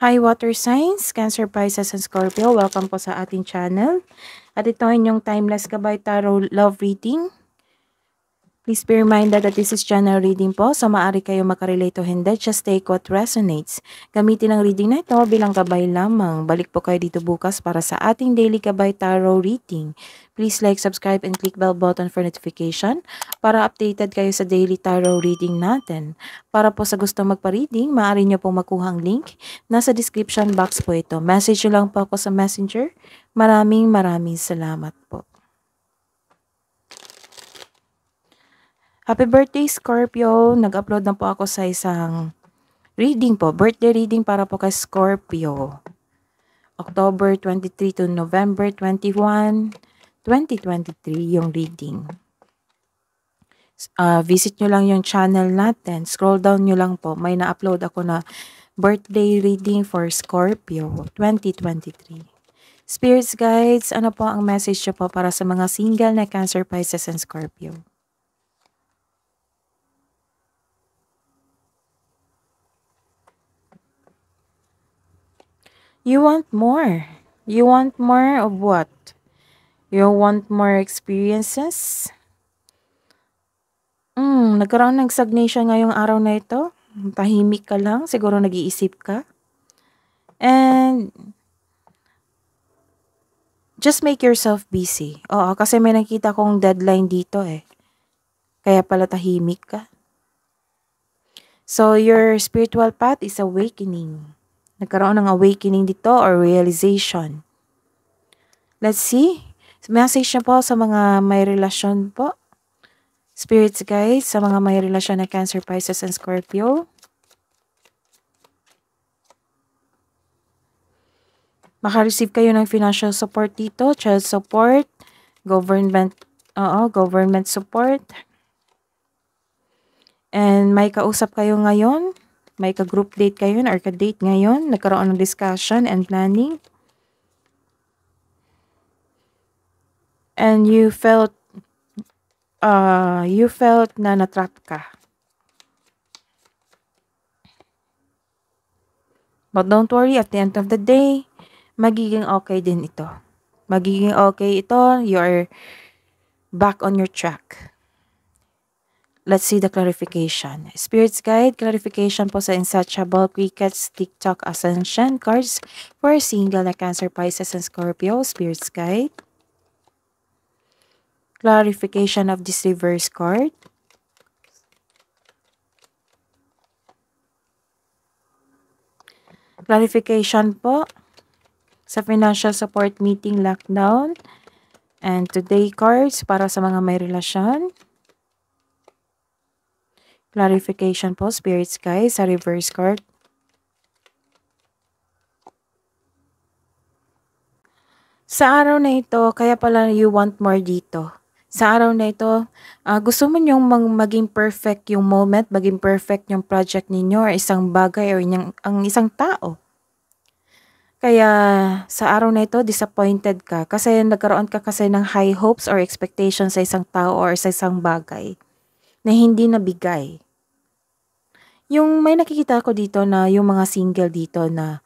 Hi Water Signs, Cancer, Pisces, and Scorpio. Welcome po sa ating channel. At ito ay inyong timeless gabay tarot love reading Please be reminded that this is general reading po, so maaari kayo makarelate to hindi. Just take what resonates. Gamitin ang reading na ito bilang gabay lamang. Balik po kayo dito bukas para sa ating daily gabay tarot reading. Please like, subscribe, and click bell button for notification para updated kayo sa daily tarot reading natin. Para po sa gustong magpa-reading, maaari nyo pong makuha ang link. Nasa description box po ito. Message nyo lang po ako sa messenger. Maraming maraming salamat po. Happy birthday Scorpio. Nag-upload na po ako sa isang reading po. Birthday reading para po kay Scorpio. October 23 to November 21, 2023 yung reading. Uh, visit nyo lang yung channel natin. Scroll down nyo lang po. May na-upload ako na birthday reading for Scorpio 2023. Spirits Guides, ano po ang message nyo po para sa mga single na Cancer, Pisces, and Scorpio? You want more. You want more of what? You want more experiences? Hmm, nagkaroon ng stagnation ngayong araw na ito. Tahimik ka lang. Siguro nag-iisip ka. And just make yourself busy. Oo, kasi may nakita kong deadline dito eh. Kaya pala tahimik ka. So your spiritual path is awakening. Nagkaroon ng awakening dito or realization. Let's see. Message na po sa mga may relasyon po. Spirits guys, sa mga may relasyon na Cancer, Pisces, and Scorpio. Makareceive kayo ng financial support dito, child support, government, -oh, government support. And may kausap kayo ngayon may ka-group date kayo or ka-date ngayon, nagkaroon ng discussion and planning. And you felt uh, you felt na natrap ka. But don't worry, at the end of the day, magiging okay din ito. Magiging okay ito, you're back on your track. Let's see the clarification. Spirit's Guide, clarification po sa Insatiable, Crickets, TikTok, Ascension cards for single na Cancer, Pisces, and Scorpio. Spirit's Guide. Clarification of this reverse card. Clarification po sa financial support meeting lockdown and today cards para sa mga may relasyon. Clarification po, spirits guys, sa reverse card. Sa araw na ito, kaya pala you want more dito. Sa araw na ito, uh, gusto mo niyong mag- maging perfect yung moment, maging perfect yung project ninyo or isang bagay or inyang, ang isang tao. Kaya sa araw na ito, disappointed ka kasi nagkaroon ka kasi ng high hopes or expectations sa isang tao or sa isang bagay na hindi nabigay. Yung may nakikita ko dito na yung mga single dito na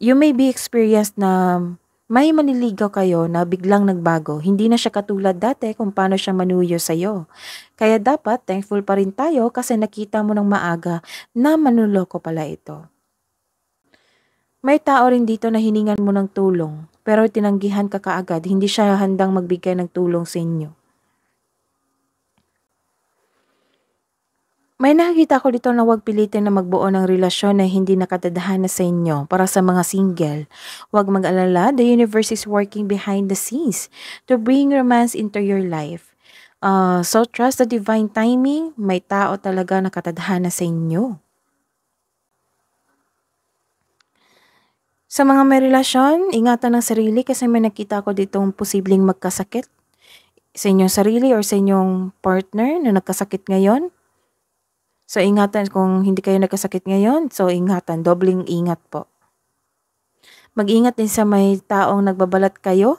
you may be experienced na may maniligaw kayo na biglang nagbago. Hindi na siya katulad dati kung paano siya manuyo sa'yo. Kaya dapat thankful pa rin tayo kasi nakita mo ng maaga na manuloko pala ito. May tao rin dito na hiningan mo ng tulong pero tinanggihan ka kaagad. Hindi siya handang magbigay ng tulong sa inyo. May nakita ko dito na huwag pilitin na magbuo ng relasyon na hindi nakatadhana sa inyo para sa mga single. Huwag mag-alala, the universe is working behind the scenes to bring romance into your life. Uh, so trust the divine timing, may tao talaga nakatadhana sa inyo. Sa mga may relasyon, ingatan ang sarili kasi may nakita ko ditong posibleng magkasakit sa inyong sarili or sa inyong partner na nagkasakit ngayon So, ingatan kung hindi kayo nagkasakit ngayon. So, ingatan. Dobling ingat po. Mag-ingat din sa may taong nagbabalat kayo.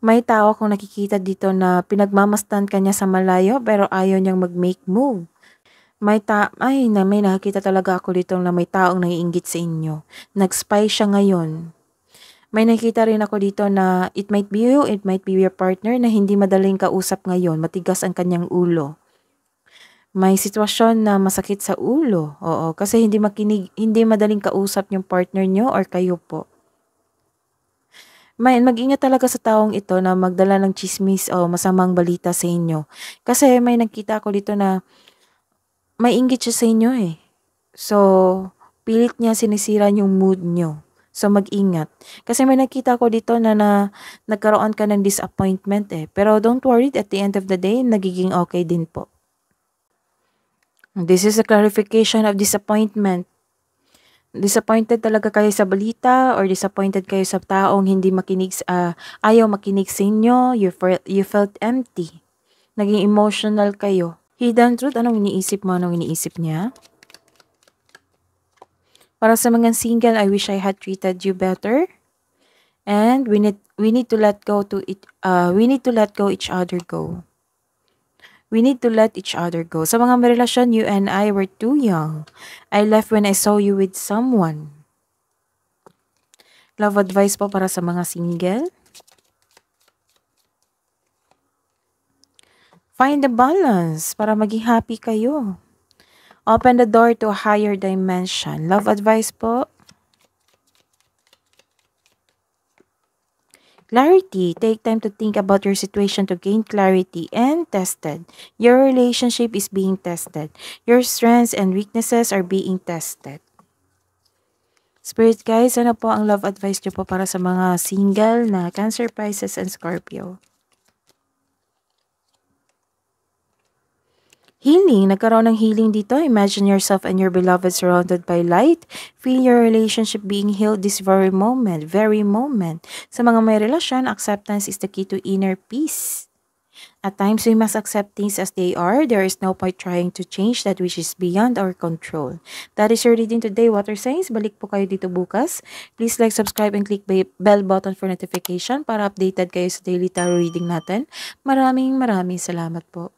May tao akong nakikita dito na pinagmamastan kanya sa malayo pero ayaw niyang mag-make move. May ta ay na may nakita talaga ako dito na may taong naiinggit sa inyo. Nag-spy siya ngayon. May nakita rin ako dito na it might be you, it might be your partner na hindi madaling kausap ngayon. Matigas ang kanyang ulo may sitwasyon na masakit sa ulo. Oo, kasi hindi makinig, hindi madaling kausap yung partner nyo or kayo po. May mag-ingat talaga sa taong ito na magdala ng chismis o masamang balita sa inyo. Kasi may nakita ko dito na may inggit siya sa inyo eh. So, pilit niya sinisira yung mood nyo. So, mag-ingat. Kasi may nakita ko dito na, na nagkaroon ka ng disappointment eh. Pero don't worry, at the end of the day, nagiging okay din po. This is a clarification of disappointment. Disappointed talaga kayo sa balita or disappointed kayo sa taong hindi makinig, uh, ayaw makinig sa inyo, you, felt, you felt empty. Naging emotional kayo. Hidden truth, anong iniisip mo, anong iniisip niya? Para sa mga single, I wish I had treated you better. And we need we need to let go to it uh we need to let go each other go. We need to let each other go. Sa mga relasyon, you and I were too young. I left when I saw you with someone. Love advice po para sa mga single. Find the balance para maging happy kayo. Open the door to a higher dimension. Love advice po Clarity. Take time to think about your situation to gain clarity and tested. Your relationship is being tested. Your strengths and weaknesses are being tested. Spirit guys, ano po ang love advice nyo po para sa mga single na Cancer, Pisces, and Scorpio? Healing. Nagkaroon ng healing dito. Imagine yourself and your beloved surrounded by light. Feel your relationship being healed this very moment. Very moment. Sa mga may relasyon, acceptance is the key to inner peace. At times, we must accept things as they are. There is no point trying to change that which is beyond our control. That is your reading today, Water Signs. Balik po kayo dito bukas. Please like, subscribe, and click bell button for notification para updated kayo sa daily tarot reading natin. Maraming maraming salamat po.